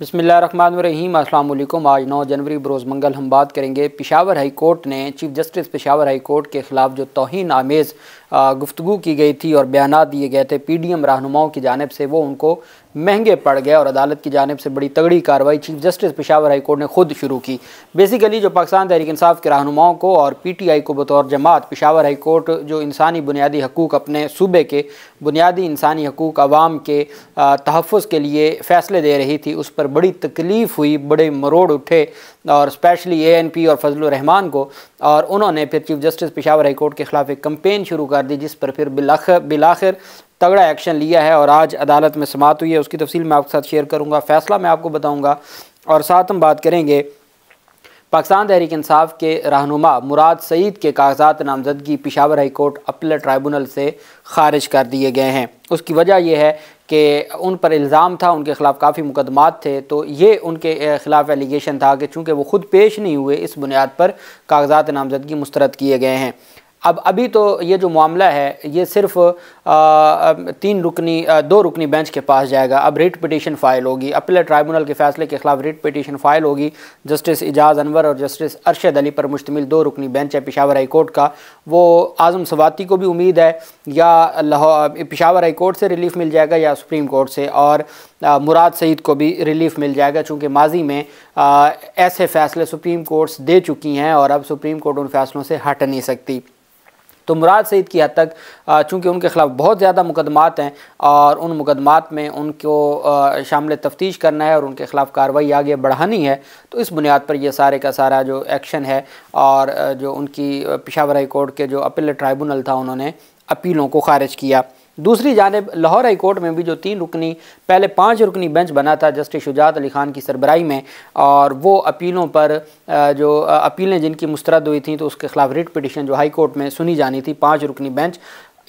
बसमीम अल्लाम आज नौ जनवरी बरोज़ मंगल हम बात करेंगे पिशावर हाई कोर्ट ने chief justice Peshawar high court के ख़िलाफ़ जो तोहन आमेज़ गुफ्तु की गई थी और बयान दिए गए थे पी डी एम रहनुमाओं की जानब से वो उनको महंगे पड़ गए और अदालत की जानब से बड़ी तगड़ी कार्रवाई चीफ जस्टिस पेशावर हाईकोर्ट ने खुद शुरू की बेसिकली जो पाकिस्तान तहरीक इंसाफ के रहनुमाओं को और पी टी आई को बतौर जमात पेशावर हाईकोर्ट जो इंसानी बुनियादी हकूक़ अपने सूबे के बुनियादी इंसानी हकूक़ आवाम के तहफ़ के लिए फ़ैसले दे रही थी उस पर बड़ी तकलीफ़ हुई बड़े मरोड़ उठे और स्पेशली ए एन पी और फजल रहमान को और उन्होंने फिर चीफ जस्टिस पेशावर हाईकोर्ट के ख़िलाफ़ एक कम्पेन शुरू कर कर दी जिस पर फिर बिलाख बिलाखिर तगड़ा एक्शन लिया है और आज अदालत में समात हुई है उसकी तफसील मैं आपके साथ शेयर करूँगा फैसला मैं आपको बताऊँगा और साथ हम बात करेंगे पाकिस्तान तहरीक इंसाफ के रहनुमा मुराद सईद के कागजात नामजदगी Peshawar high court appeal tribunal से खारिज कर दिए गए हैं उसकी वजह यह है कि उन पर इल्ज़ाम था उनके ख़िलाफ़ काफ़ी मुकदमात थे तो ये उनके ख़िलाफ़ एलिगेशन था कि चूँकि वो ख़ुद पेश नहीं हुए इस बुनियाद पर कागजात नामजदगी मुस्रद किए गए हैं अब अभी तो ये जो मामला है ये सिर्फ आ, तीन रुकनी आ, दो रुकनी बेंच के पास जाएगा अब रिट पटिशन फ़ाइल होगी अपील ट्राइब्यूनल के फैसले के खिलाफ रिट पटिशन फ़ाइल होगी जस्टिस एजाज़ अनवर और जस्टिस अरशद अली पर मुश्तमिल दो रुकनी बेंच है पिशावर हाई कोर्ट का वो आज़म सवाती को भी उम्मीद है या लाहौर पिशावर हाई कोर्ट से रिलीफ मिल जाएगा या सुप्रीम कोर्ट से और आ, मुराद सईद को भी रिलीफ मिल जाएगा चूँकि माजी में ऐसे फ़ैसले सुप्रीम कोर्ट्स दे चुकी हैं और अब सुप्रीम कोर्ट उन फैसलों से हट नहीं सकती तो मुराद सईद की हद तक चूँकि उनके ख़िलाफ़ बहुत ज़्यादा मुकदमात हैं और उन मुकदमात में उनको शामिल तफ्तीश करना है और उनके ख़िलाफ़ कार्रवाई आगे बढ़ानी है तो इस बुनियाद पर यह सारे का सारा जो एक्शन है और जो उनकी पिशावर हाई कोर्ट के जो अपील ट्राइबूनल था उन्होंने अपीलों को खारिज किया दूसरी जानब लाहौर हाई कोर्ट में भी जो तीन रुकनी पहले पाँच रुकनी बेंच बना था जस्टिस शुजात अली खान की सरबराही में और वो अपीलों पर जो अपीलें जिनकी मुस्तरद हुई थी तो उसके खिलाफ रिट पिटिशन जो हाई कोर्ट में सुनी जानी थी पाँच रुकनी बेंच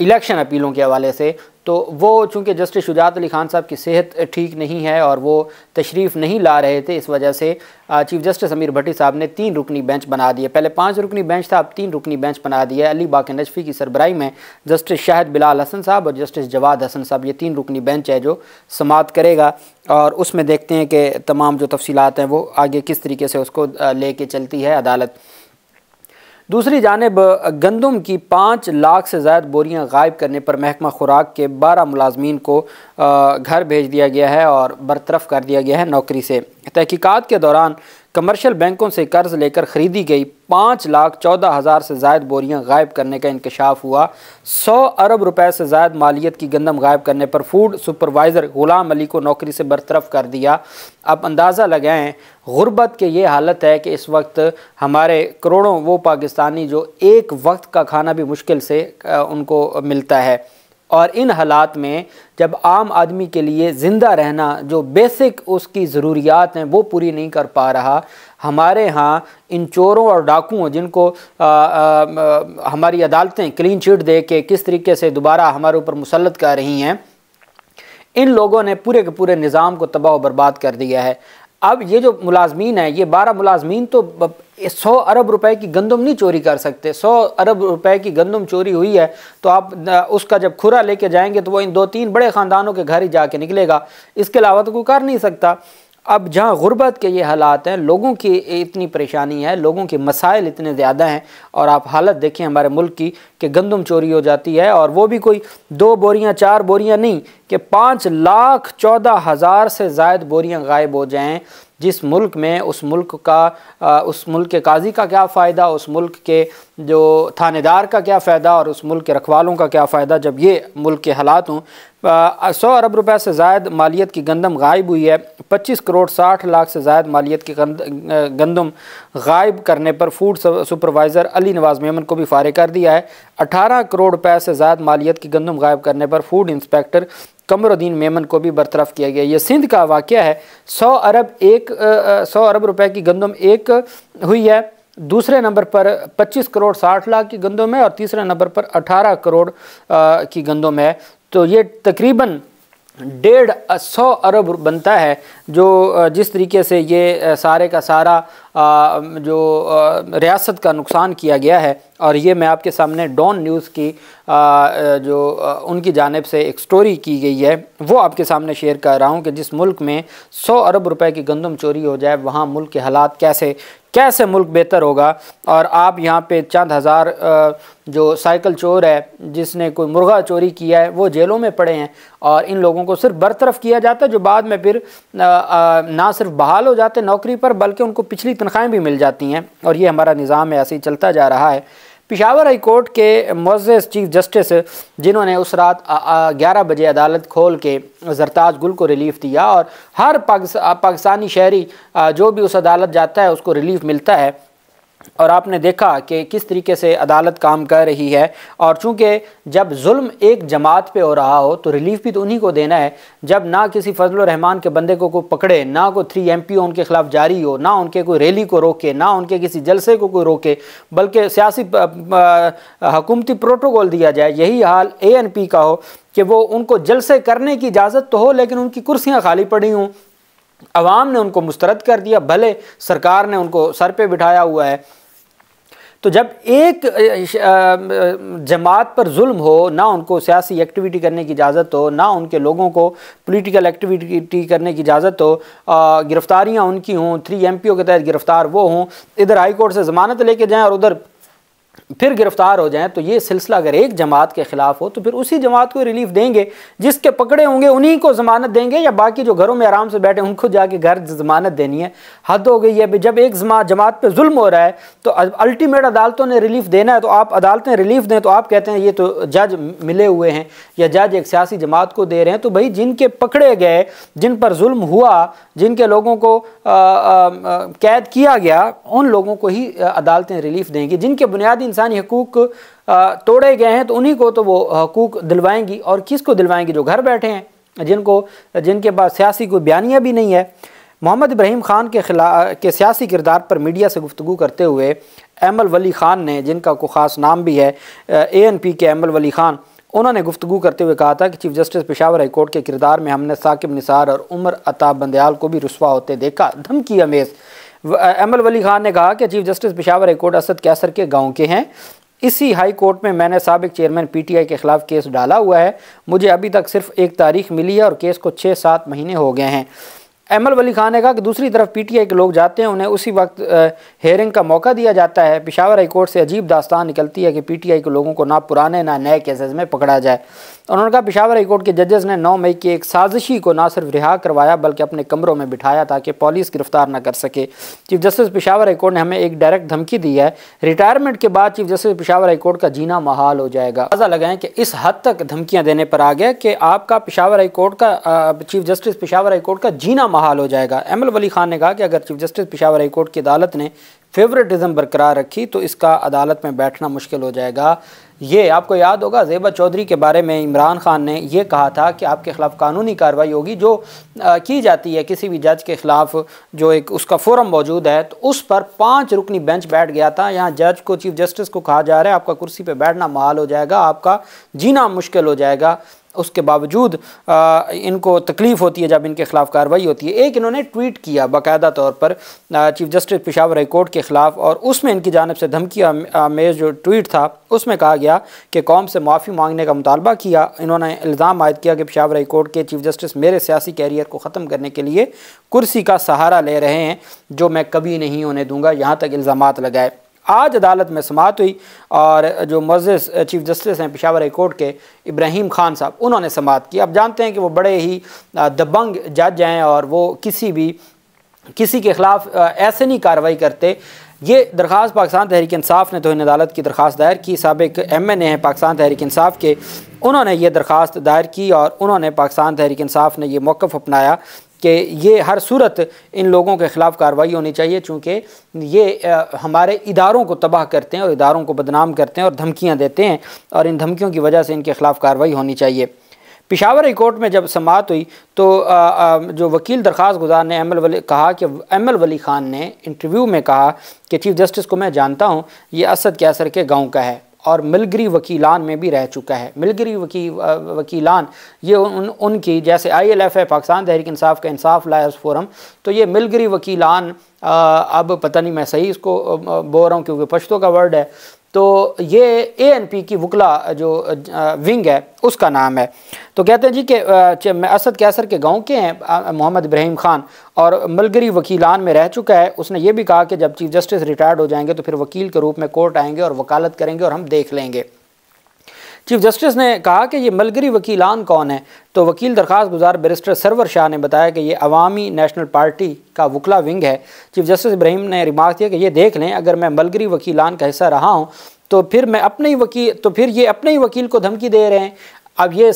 इलेक्शन अपीलों के हवाले से तो वो चूँकि जस्टिस शुजात अली खान साहब की सेहत ठीक नहीं है और वो तशरीफ़ नहीं ला रहे थे इस वजह से चीफ जस्टिस अमीर भट्टी साहब ने तीन रुकनी बेंच बना दिए पहले पाँच रुकनी बेंच था अब तीन रुकनी बेंच बना दिया अली बाक नजफ़ी की सरबराई में जस्टिस शाहिद बिलाल हसन साहब और जस्टिस जवाद हसन साहब ये तीन रुकनी बेंच है जो समाप्त करेगा और उसमें देखते हैं कि तमाम जो तफसीत हैं वो आगे किस तरीके से उसको ले चलती है अदालत दूसरी जानब गंदम की पाँच लाख से ज़ायद बोरियाँ गायब करने पर महकमा खुराक के बारह मुलाजमीन को घर भेज दिया गया है और बरतरफ कर दिया गया है नौकरी से तहकीक़ात के दौरान कमर्शल बैंकों से कर्ज लेकर ख़रीदी गई पाँच लाख चौदह हज़ार से जायद बोरियाँ गायब करने का इंकशाफ हुआ सौ अरब रुपए से जायद मालियत की गंदम गायब करने पर फूड सुपरवाइज़र ग़ुलाम अली को नौकरी से बरतरफ कर दिया अब अंदाज़ा लगाएं गुरबत के ये हालत है कि इस वक्त हमारे करोड़ों वो पाकिस्तानी जो एक वक्त का खाना भी मुश्किल से उनको मिलता है और इन हालात में जब आम आदमी के लिए ज़िंदा रहना जो बेसिक उसकी ज़रूरियात हैं वो पूरी नहीं कर पा रहा हमारे यहाँ इन चोरों और डाकुओं जिनको आ, आ, आ, हमारी अदालतें क्लीन चिट दे के किस तरीके से दोबारा हमारे ऊपर मुसलत कर रही हैं इन लोगों ने पूरे के पूरे निज़ाम को तबाह बर्बाद कर दिया है अब ये जो मुलाजमीन है ये बारह मुलाजमीन तो सौ अरब रुपए की गंदम नहीं चोरी कर सकते सौ अरब रुपए की गंदम चोरी हुई है तो आप उसका जब खुरा लेके जाएंगे तो वो इन दो तीन बड़े ख़ानदानों के घर ही जाके निकलेगा इसके अलावा तो कोई कर नहीं सकता अब जहाँ ग़ुरबत के ये हालात हैं लोगों की इतनी परेशानी है लोगों के मसाइल इतने ज़्यादा हैं और आप हालत देखें हमारे मुल्क की कि गंदम चोरी हो जाती है और वो भी कोई दो बोरियाँ चार बोरियाँ नहीं कि पाँच लाख चौदह हज़ार से जायद बोरियाँ गायब हो जाएँ जिस मुल्क में उस मुल्क का उस मुल्क के काजी का क्या फ़ायदा उस मुल्क के जो थानेदार का क्या फ़ायदा और उस मुल्क के रखवालों का क्या फ़ायदा जब ये मुल्क के हालात हों सौ अरब रुपए से ज़ायद मालियत की गंदम गायब हुई है पच्चीस करोड़ साठ लाख से ज़ायद मालियत की गंदम गायब करने पर फूड सुपरवाइज़र अली नवाज़ मेमन को भी फारिग कर दिया है अठारह करोड़ रुपए से ज़ायद मालियत की गंदम गायब करने पर फूड इंस्पेक्टर कमरुद्दीन मेमन को भी बरतरफ किया गया ये सिंध का वाक़ है सौ अरब एक सौ अरब रुपए की गंदम एक हुई है दूसरे नंबर पर 25 करोड़ 60 लाख की गंदों में और तीसरे नंबर पर 18 करोड़ आ, की गंदों है तो ये तकरीबन डेढ़ सौ अरब बनता है जो जिस तरीके से ये सारे का सारा जो रियासत का नुकसान किया गया है और ये मैं आपके सामने डॉन न्यूज़ की जो उनकी जानब से एक स्टोरी की गई है वो आपके सामने शेयर कर रहा हूँ कि जिस मुल्क में 100 अरब रुपए की गंदम चोरी हो जाए वहाँ मुल्क के हालात कैसे कैसे मुल्क बेहतर होगा और आप यहाँ पे चंद हज़ार जो साइकिल चोर है जिसने कोई मुर्गा चोरी किया है वो जेलों में पड़े हैं और इन लोगों को सिर्फ बरतरफ किया जाता है जो बाद में फिर ना सिर्फ बहाल हो जाते नौकरी पर बल्कि उनको पिछली तनख्वाहें भी मिल जाती हैं और ये हमारा निज़ाम ऐसे ही चलता जा रहा है पिशावर हाई कोर्ट के मज़ चीफ जस्टिस जिन्होंने उस रात ग्यारह बजे अदालत खोल के जरताज गुल को रिलीफ़ दिया और हर पाकिस्तानी शहरी जो भी उस अदालत जाता है उसको रिलीफ़ मिलता है और आपने देखा कि किस तरीके से अदालत काम कर रही है और चूंकि जब जुल्म एक जमात पे हो रहा हो तो रिलीफ भी तो उन्हीं को देना है जब ना किसी फजल रहमान के बंदे को कोई पकड़े ना कोई थ्री एम पी उनके खिलाफ जारी हो ना उनके कोई रैली को रोके ना उनके किसी जलसे को कोई रोके बल्कि सियासी हकूमती प्रोटोकॉल दिया जाए यही हाल ए एन पी का हो कि वो उनको जलसे करने की इजाज़त तो हो लेकिन उनकी कुर्सियाँ खाली पड़ी हों अवाम ने उनको मुस्तरद कर दिया भले सरकार ने उनको सर पे बिठाया हुआ है तो जब एक जमात पर जुल्म हो ना उनको सियासी एक्टिविटी करने की इजाज़त हो ना उनके लोगों को पॉलिटिकल एक्टिविटी करने की इजाज़त हो गिरफ़्तारियाँ उनकी हों थ्री एमपीओ के तहत गिरफ़्तार वो हों इधर हाई कोर्ट से ज़मानत लेके जाएं और उधर फिर गिरफ्तार हो जाएं तो ये सिलसिला अगर एक जमात के ख़िलाफ़ हो तो फिर उसी जमात को रिलीफ देंगे जिसके पकड़े होंगे उन्हीं को ज़मानत देंगे या बाकी जो घरों में आराम से बैठे उनको जाके घर ज़मानत देनी है हद हो गई है जब एक जमात पर जुल्म हो रहा है तो अल्टीमेट अदालतों ने रिलीफ देना है तो आप अदालतें रिलीफ दें तो आप कहते हैं ये तो जज मिले हुए हैं या जज एक सियासी जमात को दे रहे हैं तो भाई जिनके पकड़े गए जिन पर जुल्म हुआ जिनके लोगों को कैद किया गया उन लोगों को ही अदालतें रिलीफ देंगी जिनके बुनियादी इंसानी हकूक तोड़े गए हैं तो उन्हीं को तो वो हकूक दिलवाएंगी और किस को दिलवाएंगी जो घर बैठे हैं जिनको जिनके पास सियासी कोई बयानियाँ भी नहीं है मोहम्मद इब्राहिम खान के खिला के सियासी किरदार पर मीडिया से गुफ्तु करते हुए एमल वली ख़ान ने जिनका को ख़ास नाम भी है ए एन पी के एमल वली ख़ान उन्होंने गुफ्तु करते हुए कहा था कि चीफ जस्टिस पेशावर हाईकोर्ट के किरदार में हमने साकिब निसार और उमर अताब बंदयाल को भी रसवा होते देखा धमकी अमेज़ एल वली खान ने कहा कि chief justice Peshawar high court Asad Qaiser के गाँव के हैं इसी हाई कोर्ट में मैंने सबक चेयरमैन पीटीआई के ख़िलाफ़ केस डाला हुआ है मुझे अभी तक सिर्फ एक तारीख मिली है और केस को छः सात महीने हो गए हैं अहमल वली खान ने कहा कि दूसरी तरफ पीटीआई के लोग जाते हैं उन्हें उसी वक्त हेयरिंग का मौका दिया जाता है पिशावर हाईकोर्ट से अजीब दास्तान निकलती है कि पीटीआई के लोगों को ना पुराने ना नए केसेस में पकड़ा जाए उन्होंने कहा पिशावर हाईकोर्ट के जजेस ने 9 मई की एक साजिशी को ना सिर्फ रिहा करवाया बल्कि अपने कमरों में बिठाया ताकि पुलिस गिरफ्तार न कर सके चीफ जस्टिस पिशावर हाईकोर्ट ने हमें एक डायरेक्ट धमकी दी है रिटायरमेंट के बाद चीफ जस्टिस पिशावर हाईकोर्ट का जीना महाल हो जाएगा ऐसा लगा कि इस हद तक धमकियाँ देने पर आ गया कि आपका पिशावर हाईकोर्ट का चीफ जस्टिस पिशावर हाईकोर्ट का जीना महाल हो जाएगा एम एल वली खान ने कहा कि अगर chief justice Peshawar high court की अदालत ने फेवरेटिज़म बरकरार रखी तो इसका अदालत में बैठना मुश्किल हो जाएगा ये आपको याद होगा जेबा चौधरी के बारे में इमरान खान ने यह कहा था कि आपके ख़िलाफ़ कानूनी कार्रवाई होगी जो आ, की जाती है किसी भी जज के ख़िलाफ़ जो एक उसका फोरम मौजूद है तो उस पर पांच रुकनी बेंच बैठ गया था यहाँ जज को चीफ जस्टिस को कहा जा रहा है आपका कुर्सी पर बैठना महाल हो जाएगा आपका जीना मुश्किल हो जाएगा उसके बावजूद आ, इनको तकलीफ़ होती है जब इनके ख़िलाफ़ कार्रवाई होती है एक इन्होंने ट्वीट किया बाकायदा तौर पर चीफ जस्टिस पिशावर हाईकोर्ट के ख़िलाफ़ और उसमें इनकी जानब से धमकी मेज़ जो ट्वीट था उसमें कहा गया कि कौम से माफ़ी मांगने का मुतालबा किया इन्होंने इल्ज़ाम आयद किया कि पिशावर हाईकोर्ट के चीफ जस्टिस मेरे सियासी कैरियर को ख़त्म करने के लिए कुर्सी का सहारा ले रहे हैं जो मैं कभी नहीं होने दूंगा यहाँ तक इल्ज़ाम लगाए आज अदालत में समात हुई और जो मजिस चीफ जस्टिस हैं पिशावर हाई कोर्ट के इब्राहिम खान साहब उन्होंने समात की अब जानते हैं कि वो बड़े ही दबंग जज हैं और वो किसी भी किसी के ख़िलाफ़ ऐसे नहीं कार्रवाई करते ये दरख्वास्त पाकिस्तान तहरीक इंसाफ ने तो इन अदालत की दरख्वास्त दायर की सबक एम एन ए हैं पाकिस्तान तहरीक इंसाफ के उन्होंने ये दरख्वास्त दायर की और उन्होंने पाकिस्तान तहरीक इंसाफ ने यह मौक़ अपनाया कि ये हर सूरत इन लोगों के ख़िलाफ़ कार्रवाई होनी चाहिए चूँकि ये हमारे इदारों को तबाह करते हैं और इदारों को बदनाम करते हैं और धमकियाँ देते हैं और इन धमकियों की वजह से इनके ख़िलाफ़ कार्रवाई होनी चाहिए पिशावर हाई कोर्ट में जब समात हुई तो आ, आ, जो वकील दरख्वास्त गुजार ने एम एल वली कहा कि एम एल वली ख़ान ने इंटरव्यू में कहा कि चीफ़ जस्टिस को मैं जानता हूँ ये असद के असर के गाँव का है और मिलगरी वकीलान में भी रह चुका है मिलगरी वकी वकीलान ये उन उनकी जैसे आई एल एफ है पाकिस्तान तहरीक इंसाफ का इंसाफ लायर्स फोरम तो ये मिलगरी वकीलान अब पता नहीं मैं सही इसको बोल रहा हूँ क्योंकि पश्तों का वर्ड है तो ये ए एन पी की वकला जो विंग है उसका नाम है तो कहते हैं जी कि असद कैसर के गांव के हैं मोहम्मद इब्राहिम खान और मलगरी वकीलान में रह चुका है उसने ये भी कहा कि जब चीफ जस्टिस रिटायर्ड हो जाएंगे तो फिर वकील के रूप में कोर्ट आएंगे और वकालत करेंगे और हम देख लेंगे चीफ जस्टिस ने कहा कि ये मलगरी वकीलान कौन है तो वकील दरख्वास्त गुजार बैरिस्टर सरवर शाह ने बताया कि ये अवामी नेशनल पार्टी का वकला विंग है चीफ जस्टिस इब्राहिम ने रिमार्क दिया कि ये देख लें अगर मैं मलगरी वकीलान का हिस्सा रहा हूँ तो फिर मैं अपने ही वकील तो फिर ये अपने ही वकील को धमकी दे रहे हैं अब ये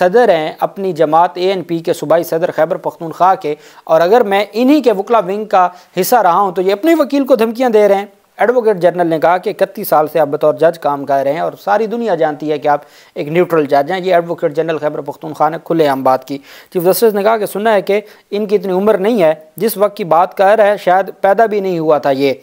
सदर हैं अपनी जमात ए एन पी के सूबाई सदर खैबर पख्तूनख्वा के और अगर मैं इन्हीं के वकला विंग का हिस्सा रहा हूँ तो ये अपने वकील को धमकियाँ दे रहे हैं एडवोकेट जनरल ने कहा कि इकतीस साल से आप बतौर जज काम कर रहे हैं और सारी दुनिया जानती है कि आप एक न्यूट्रल जज हैं ये एडवोकेट जनरल खैबर पख्तूनख्वा ने खुलेआम बात की चीफ जस्टिस ने कहा कि सुना है कि इनकी इतनी उम्र नहीं है जिस वक्त की बात कर रहा है शायद पैदा भी नहीं हुआ था ये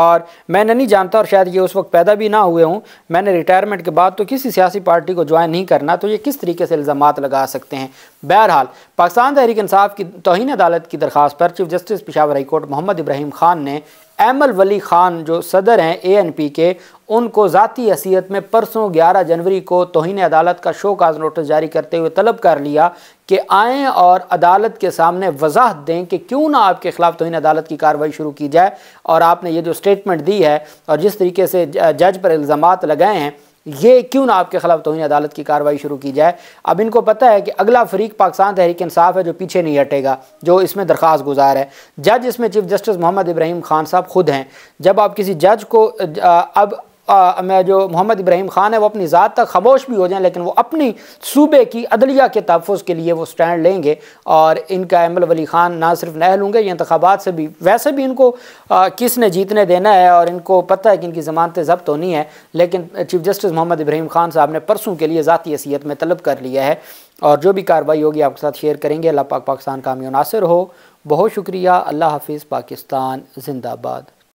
और मैंने नहीं जानता और शायद ये उस वक्त पैदा भी ना हुए हूँ मैंने रिटायरमेंट के बाद तो किसी सियासी पार्टी को ज्वाइन नहीं करना तो ये किस तरीके से इल्ज़ाम लगा सकते हैं बहरहाल पाकिस्तान तहरीक इंसाफ की तोहन अदालत की दरख्वास्त पर chief justice Peshawar high court Mohammad Ibrahim Khan ने एमल वली ख़ान जो सदर हैं ए एन पी के उनको ज़ाती हसीियत में परसों ग्यारह जनवरी को तोहन अदालत का शोकाज नोटिस जारी करते हुए तलब कर लिया कि आएँ और अदालत के सामने वजाहत दें कि क्यों ना आपके ख़िलाफ़ तोहन अदालत की कार्रवाई शुरू की जाए और आपने ये जो स्टेटमेंट दी है और जिस तरीके से जज पर इल्ज़ाम लगाए हैं ये क्यों ना आपके खिलाफ तोहनी अदालत की कार्रवाई शुरू की जाए अब इनको पता है कि अगला फरीक पाकिस्तान तहरीक इंसाफ है जो पीछे नहीं हटेगा जो इसमें दरख्वास्त गुजार है जज इसमें चीफ जस्टिस मोहम्मद इब्राहिम खान साहब खुद हैं जब आप किसी जज को अब आ, जो मोहम्मद इब्राहिम खान है वो अपनी ज़ात तक खामोश भी हो जाए लेकिन वो अपनी सूबे की अदलिया के तहफ़ के लिए वो स्टैंड लेंगे और इनका अमल वली ख़ान ना सिर्फ नहल होंगे ये इंतबात से भी वैसे भी इनको आ, किसने जीतने देना है और इनको पता है कि इनकी ज़मानतें जब्त होनी है लेकिन चीफ जस्टिस मोहम्मद इब्राहिम खान साहब ने परसों के लिए ज़ाती हैसीत में तलब कर लिया है और जो भी कार्रवाई होगी आपके साथ शेयर करेंगे अल्लाह पाक पाकिस्तान का नासिर हो बहुत शुक्रिया अल्लाह हाफिज़ पाकिस्तान जिंदाबाद